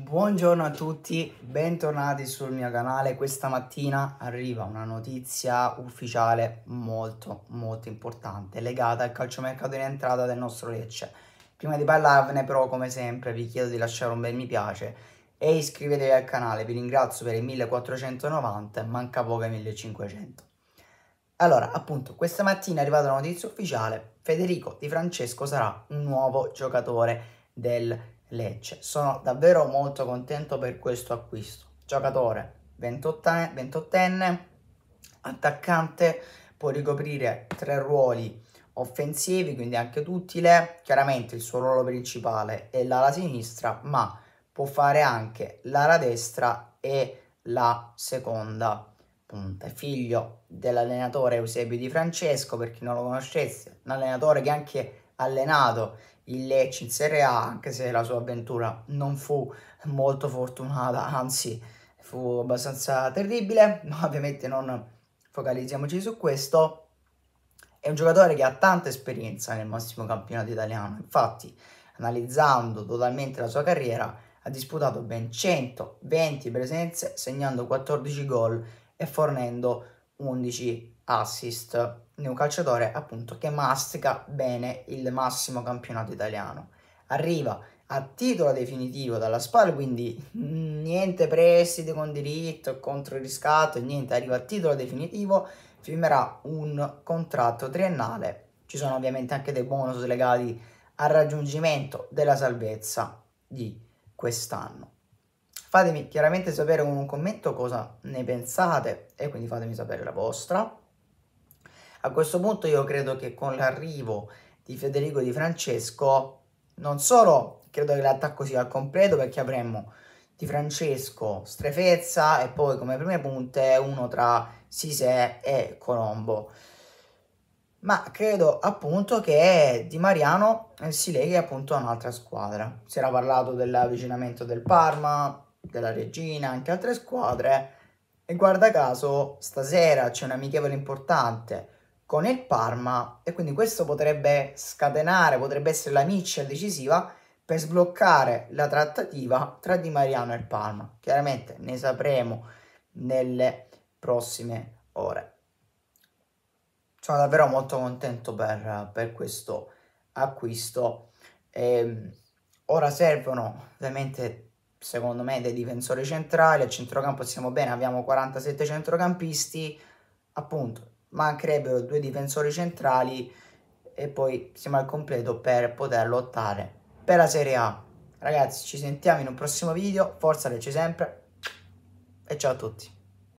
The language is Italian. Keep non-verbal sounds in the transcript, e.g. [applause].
Buongiorno a tutti, bentornati sul mio canale. Questa mattina arriva una notizia ufficiale molto molto importante legata al calciomercato in entrata del nostro Lecce. Prima di parlarvene però come sempre vi chiedo di lasciare un bel mi piace e iscrivetevi al canale, vi ringrazio per i 1490 manca poco ai 1500. Allora, appunto, questa mattina è arrivata la notizia ufficiale, Federico Di Francesco sarà un nuovo giocatore del Lecce. Sono davvero molto contento per questo acquisto. Giocatore 28enne, attaccante, può ricoprire tre ruoli offensivi, quindi anche tuttile. Chiaramente il suo ruolo principale è l'ala sinistra, ma può fare anche l'ala destra e la seconda punta. Figlio dell'allenatore Eusebio Di Francesco, per chi non lo conoscesse, un allenatore che anche allenato il Lecce in Serie A, anche se la sua avventura non fu molto fortunata, anzi fu abbastanza terribile, [laughs] ma ovviamente non focalizziamoci su questo. È un giocatore che ha tanta esperienza nel massimo campionato italiano, infatti analizzando totalmente la sua carriera ha disputato ben 120 presenze, segnando 14 gol e fornendo 11 assist di un calciatore appunto che mastica bene il massimo campionato italiano. Arriva a titolo definitivo dalla SPAL, quindi niente prestiti con diritto, contro il riscatto, niente, arriva a titolo definitivo, firmerà un contratto triennale. Ci sono ovviamente anche dei bonus legati al raggiungimento della salvezza di quest'anno. Fatemi chiaramente sapere con un commento cosa ne pensate e quindi fatemi sapere la vostra. A questo punto io credo che con l'arrivo di Federico Di Francesco non solo credo che l'attacco sia al completo perché avremmo Di Francesco, Strefezza e poi come prime punte uno tra Sisè e Colombo ma credo appunto che Di Mariano si leghi appunto a un'altra squadra. Si era parlato dell'avvicinamento del Parma, della Regina, anche altre squadre e guarda caso stasera c'è un amichevole importante con il Parma e quindi questo potrebbe scatenare, potrebbe essere la miccia decisiva per sbloccare la trattativa tra Di Mariano e il Parma. Chiaramente ne sapremo nelle prossime ore. Sono davvero molto contento per, per questo acquisto. E ehm, ora servono ovviamente secondo me dei difensori centrali, a centrocampo siamo bene, abbiamo 47 centrocampisti, appunto mancherebbero due difensori centrali e poi siamo al completo per poter lottare per la Serie A. Ragazzi, ci sentiamo in un prossimo video, forza legge sempre e ciao a tutti.